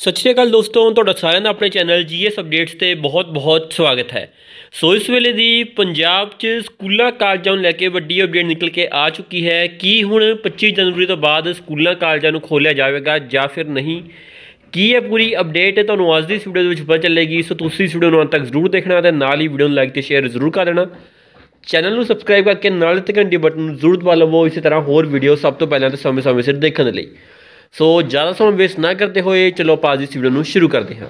ਸਤਿ ਸ਼੍ਰੀ ਅਕਾਲ ਦੋਸਤੋ ਤੁਹਾਡਾ ਸਾਰਿਆਂ ਦਾ ਆਪਣੇ ਚੈਨਲ ਜੀਐਸ ਅਪਡੇਟਸ ਤੇ ਬਹੁਤ-ਬਹੁਤ ਸਵਾਗਤ ਹੈ ਸੋ ਇਸ ਵੇਲੇ ਦੀ ਪੰਜਾਬ 'ਚ ਸਕੂਲਾਂ ਕਾਲਜਾਂ ਨੂੰ ਲੈ ਕੇ ਵੱਡੀ ਅਪਡੇਟ ਨਿਕਲ ਕੇ ਆ ਚੁੱਕੀ ਹੈ ਕਿ ਹੁਣ 25 ਜਨਵਰੀ ਤੋਂ ਬਾਅਦ ਸਕੂਲਾਂ ਕਾਲਜਾਂ ਨੂੰ ਖੋਲਿਆ ਜਾਵੇਗਾ ਜਾਂ ਫਿਰ ਨਹੀਂ ਕੀ ਇਹ ਪੂਰੀ ਅਪਡੇਟ ਤੁਹਾਨੂੰ ਅੱਜ ਦੀ ਵੀਡੀਓ ਦੇ ਵਿੱਚ ਪਤਾ ਚੱਲੇਗੀ ਸੋ ਤੁਸੀਂ ਇਸ ਵੀਡੀਓ ਨੂੰ ਅੰਤ ਤੱਕ ਜ਼ਰੂਰ ਦੇਖਣਾ ਤੇ ਨਾਲ ਹੀ ਵੀਡੀਓ ਨੂੰ ਲਾਈਕ ਤੇ ਸ਼ੇਅਰ ਜ਼ਰੂਰ ਕਰ ਦੇਣਾ ਚੈਨਲ ਨੂੰ ਸਬਸਕ੍ਰਾਈਬ ਕਰਕੇ ਨਾਲ ਤੇ ਘੰਟੀ ਬਟਨ ਨੂੰ ਜ਼ਰੂਰ ਦਬਾ ਲਵੋ ਇਸੇ ਤਰ੍ਹਾਂ ਹੋਰ ਵੀਡੀਓ ਸਭ ਤੋਂ ਪਹਿਲਾਂ ਤੇ ਸਮੇਂ-ਸਮੇਂ ਸਿਰ ਦੇਖਣ ਦੇ ਲਈ ਸੋ ਜ਼ਿਆਦਾ ਸਮਾਂ ਵੇਸਟ ਨਾ ਕਰਦੇ ਹੋਏ ਚਲੋ ਆਪਾਂ ਅੱਜ ਇਸ ਵੀਡੀਓ ਨੂੰ ਸ਼ੁਰੂ ਕਰਦੇ ਹਾਂ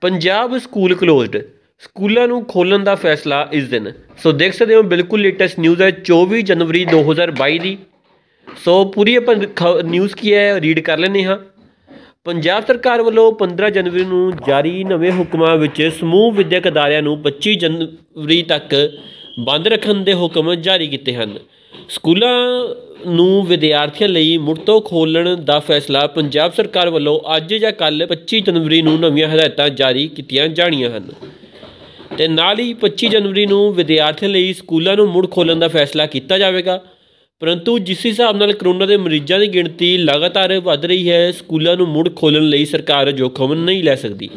ਪੰਜਾਬ ਸਕੂਲ ਕਲੋਜ਼ਡ ਸਕੂਲਾਂ ਨੂੰ ਖੋਲਣ ਦਾ ਫੈਸਲਾ ਇਸ ਦਿਨ ਸੋ ਦੇਖ ਸਕਦੇ ਹੋ ਬਿਲਕੁਲ ਲੇਟੈਸਟ ਨਿਊਜ਼ ਹੈ 24 ਜਨਵਰੀ 2022 ਦੀ ਸੋ ਪੂਰੀ ਆਪਾਂ ਨਿਊਜ਼ ਕੀ ਹੈ ਰੀਡ ਕਰ ਲੈਨੇ ਹਾਂ ਪੰਜਾਬ ਸਰਕਾਰ ਵੱਲੋਂ 15 ਜਨਵਰੀ ਨੂੰ ਜਾਰੀ ਨਵੇਂ ਹੁਕਮਾਂ ਵਿੱਚ ਸਮੂਹ ਵਿਦਿਅਕ ਅਦਾਰਿਆਂ ਨੂੰ 25 ਜਨਵਰੀ ਤੱਕ ਬੰਦ ਰੱਖਣ ਦੇ ਹੁਕਮ ਜਾਰੀ ਕੀਤੇ ਹਨ ਸਕੂਲਾਂ ਨੂੰ ਵਿਦਿਆਰਥੀਆਂ ਲਈ ਮੁੜ ਤੋਂ ਖੋਲਣ ਦਾ ਫੈਸਲਾ ਪੰਜਾਬ ਸਰਕਾਰ ਵੱਲੋਂ ਅੱਜ ਜਾਂ ਕੱਲ 25 ਜਨਵਰੀ ਨੂੰ ਨਵੀਆਂ ਹਦਾਇਤਾਂ ਜਾਰੀ ਕੀਤੀਆਂ ਜਾਣੀਆਂ ਹਨ ਤੇ ਨਾਲ ਹੀ 25 ਜਨਵਰੀ ਨੂੰ ਵਿਦਿਆਰਥੀਆਂ ਲਈ ਸਕੂਲਾਂ ਨੂੰ ਮੁੜ ਖੋਲਣ ਦਾ ਫੈਸਲਾ ਕੀਤਾ ਜਾਵੇਗਾ ਪਰੰਤੂ ਜਿਸ ਹਿਸਾਬ ਨਾਲ ਕਰੋਨਾ ਦੇ ਮਰੀਜ਼ਾਂ ਦੀ ਗਿਣਤੀ ਲਗਾਤਾਰ ਵਧ ਰਹੀ ਹੈ ਸਕੂਲਾਂ ਨੂੰ ਮੁੜ ਖੋਲਣ ਲਈ ਸਰਕਾਰ ਜੋਖਮ ਨਹੀਂ ਲੈ ਸਕਦੀ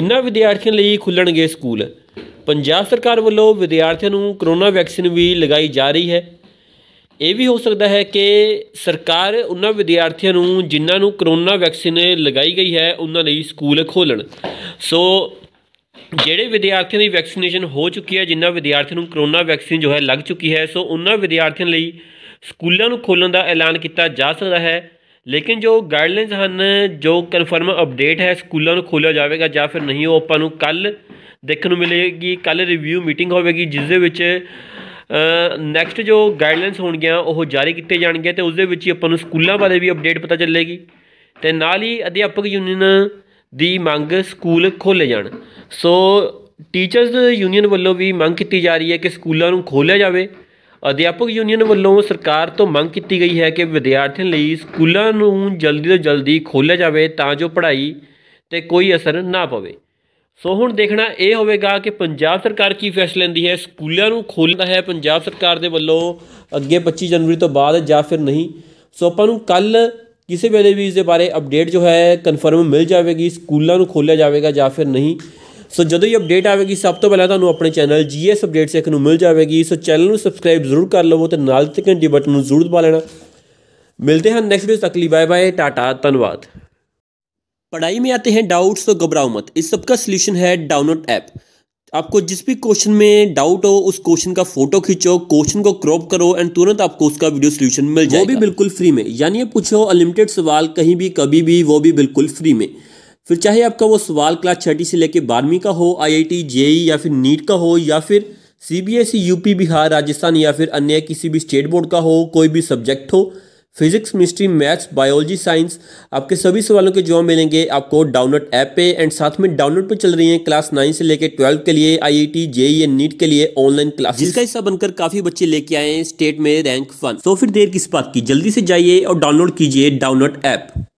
ਇਨ੍ਹਾਂ ਵਿਦਿਆਰਥੀਆਂ ਲਈ ਖੁੱਲਣਗੇ ਸਕੂਲ ਪੰਜਾਬ ਸਰਕਾਰ ਵੱਲੋਂ ਵਿਦਿਆਰਥੀਆਂ ਨੂੰ ਕਰੋਨਾ ਵੈਕਸੀਨ ਵੀ ਲਗਾਈ ਜਾ ਰਹੀ ਹੈ ਇਹ ਵੀ ਹੋ ਸਕਦਾ ਹੈ ਕਿ ਸਰਕਾਰ ਉਹਨਾਂ ਵਿਦਿਆਰਥੀਆਂ ਨੂੰ ਜਿਨ੍ਹਾਂ ਨੂੰ ਕਰੋਨਾ ਵੈਕਸੀਨ ਲਗਾਈ ਗਈ ਹੈ ਉਹਨਾਂ ਲਈ ਸਕੂਲ ਖੋਲਣ ਸੋ ਜਿਹੜੇ ਵਿਦਿਆਰਥੀਆਂ ਦੀ ਵੈਕਸੀਨੇਸ਼ਨ ਹੋ ਚੁੱਕੀ ਹੈ ਜਿਨ੍ਹਾਂ ਵਿਦਿਆਰਥੀਆਂ ਨੂੰ ਕਰੋਨਾ ਵੈਕਸੀਨ ਜੋ ਹੈ ਲੱਗ ਚੁੱਕੀ ਹੈ ਸੋ ਉਹਨਾਂ ਵਿਦਿਆਰਥੀਆਂ ਲਈ ਸਕੂਲਾਂ ਨੂੰ ਖੋਲਣ ਦਾ ਐਲਾਨ ਕੀਤਾ ਜਾ ਸਕਦਾ ਹੈ ਲੇਕਿਨ ਜੋ ਗਾਈਡਲਾਈਨਸ ਹਨ ਜੋ ਕਨਫਰਮ ਅਪਡੇਟ ਹੈ ਸਕੂਲਾਂ ਨੂੰ ਖੋਲਿਆ ਜਾਵੇਗਾ ਜਾਂ ਫਿਰ ਨਹੀਂ ਉਹ ਆਪਾਂ ਨੂੰ ਕੱਲ ਦੇਖਣ ਨੂੰ ਮਿਲੇਗੀ ਕੱਲ ਰਿਵਿਊ ਮੀਟਿੰਗ ਹੋਵੇਗੀ ਜਿਸ ਦੇ ਵਿੱਚ ਨੈਕਸਟ ਜੋ ਗਾਈਡਲਾਈਨਸ ਹੋਣਗੀਆਂ ਉਹ ਜਾਰੀ ਕੀਤੇ ਜਾਣਗੇ ਤੇ ਉਸ ਦੇ ਵਿੱਚ ਹੀ ਆਪਾਂ ਨੂੰ ਸਕੂਲਾਂ ਬਾਰੇ ਵੀ ਅਪਡੇਟ ਪਤਾ ਚੱਲੇਗੀ ਤੇ ਨਾਲ ਹੀ ਅਧਿਆਪਕ ਯੂਨੀਅਨ ਦੀ ਮੰਗ ਸਕੂਲ ਖੋਲੇ ਜਾਣ ਸੋ ਟੀਚਰਸ ਯੂਨੀਅਨ ਵੱਲੋਂ ਵੀ ਮੰਗ ਕੀਤੀ ਜਾ ਰਹੀ ਹੈ ਕਿ ਸਕੂਲਾਂ ਨੂੰ ਖੋਲਿਆ ਜਾਵੇ ਅਧਿਆਪਕ ਯੂਨੀਅਨ ਵੱਲੋਂ ਸਰਕਾਰ ਤੋਂ ਮੰਗ ਕੀਤੀ ਗਈ ਹੈ ਕਿ ਵਿਦਿਆਰਥੀਆਂ ਲਈ ਸਕੂਲਾਂ ਨੂੰ ਜਲਦੀ ਤੋਂ ਜਲਦੀ ਖੋਲਿਆ ਜਾਵੇ ਤਾਂ ਜੋ ਪੜ੍ਹਾਈ ਤੇ ਕੋਈ ਅਸਰ ਨਾ ਪਵੇ ਸੋ ਹੁਣ ਦੇਖਣਾ ਇਹ ਹੋਵੇਗਾ ਕਿ ਪੰਜਾਬ ਸਰਕਾਰ ਕੀ ਫੈਸਲਾ ਲੈਂਦੀ ਹੈ ਸਕੂਲਾਂ ਨੂੰ ਖੋਲਦਾ ਹੈ ਪੰਜਾਬ ਸਰਕਾਰ ਦੇ ਵੱਲੋਂ ਅੱਗੇ 25 ਜਨਵਰੀ ਤੋਂ ਬਾਅਦ ਜਾਂ ਫਿਰ ਨਹੀਂ ਸੋ ਆਪਾਂ ਨੂੰ ਕੱਲ ਕਿਸੇ ਵੇਲੇ ਵੀ ਇਸ ਦੇ ਬਾਰੇ ਅਪਡੇਟ ਜੋ ਹੈ ਕਨਫਰਮ ਮਿਲ ਜਾਵੇਗੀ ਸਕੂਲਾਂ ਨੂੰ ਖੋਲਿਆ ਜਾਵੇਗਾ ਜਾਂ ਫਿਰ ਨਹੀਂ ਸੋ ਜਦੋਂ ਇਹ ਅਪਡੇਟ ਆਵੇਗੀ ਸਭ ਤੋਂ ਪਹਿਲਾਂ ਤੁਹਾਨੂੰ ਆਪਣੇ ਚੈਨਲ ਜੀਐਸ ਅਪਡੇਟਸ ਇੱਕ ਨੂੰ ਮਿਲ ਜਾਵੇਗੀ ਸੋ ਚੈਨਲ ਨੂੰ ਸਬਸਕ੍ਰਾਈਬ ਜ਼ਰੂਰ ਕਰ ਲਵੋ ਤੇ ਨਾਲ ਤੇ ਘੰਟੀ ਬਟਨ ਨੂੰ ਜ਼ਰੂਰ ਦਬਾ ਲੈਣਾ ਮਿਲਦੇ ਹਾਂ ਨੈਕਸਟ ਵੀਡੀਓ ਤੱਕ ਲਈ ਬਾਏ ਬਾਏ ਟਾਟਾ ਧੰਨਵਾਦ पढ़ाई में आते हैं डाउट्स तो घबराओ मत इस सब का सोल्यूशन है डाउनलोड ऐप आपको जिस भी क्वेश्चन में डाउट हो उस क्वेश्चन का फोटो खींचो क्वेश्चन को क्रॉप करो एंड तुरंत आपको उसका वीडियो सोल्यूशन मिल जाए वो भी बिल्कुल फ्री में यानी पूछो अनलिमिटेड सवाल कहीं भी कभी भी वो भी बिल्कुल फ्री में फिर चाहे आपका वो सवाल क्लास छठी से लेकर बारहवीं का हो आईआईटी जेई e या फिर नीट का हो या फिर सीबीएसई यूपी बिहार राजस्थान या फिर अन्य किसी भी स्टेट बोर्ड का हो कोई भी सब्जेक्ट हो physics chemistry maths biology science आपके सभी सवालों के जवाब मिलेंगे आपको डाउनलोड ऐप पे एंड साथ में डाउनलोड पे चल रही है क्लास नाइन से लेकर ट्वेल्व के लिए आईआईटी जेई एंड नीट के लिए ऑनलाइन क्लास जिसका हिस्सा बनकर काफी बच्चे लेके आए हैं स्टेट में रैंक वन तो फिर देर किस बात की जल्दी से जाइए और डाउनलोड कीजिए डाउनलोड ऐप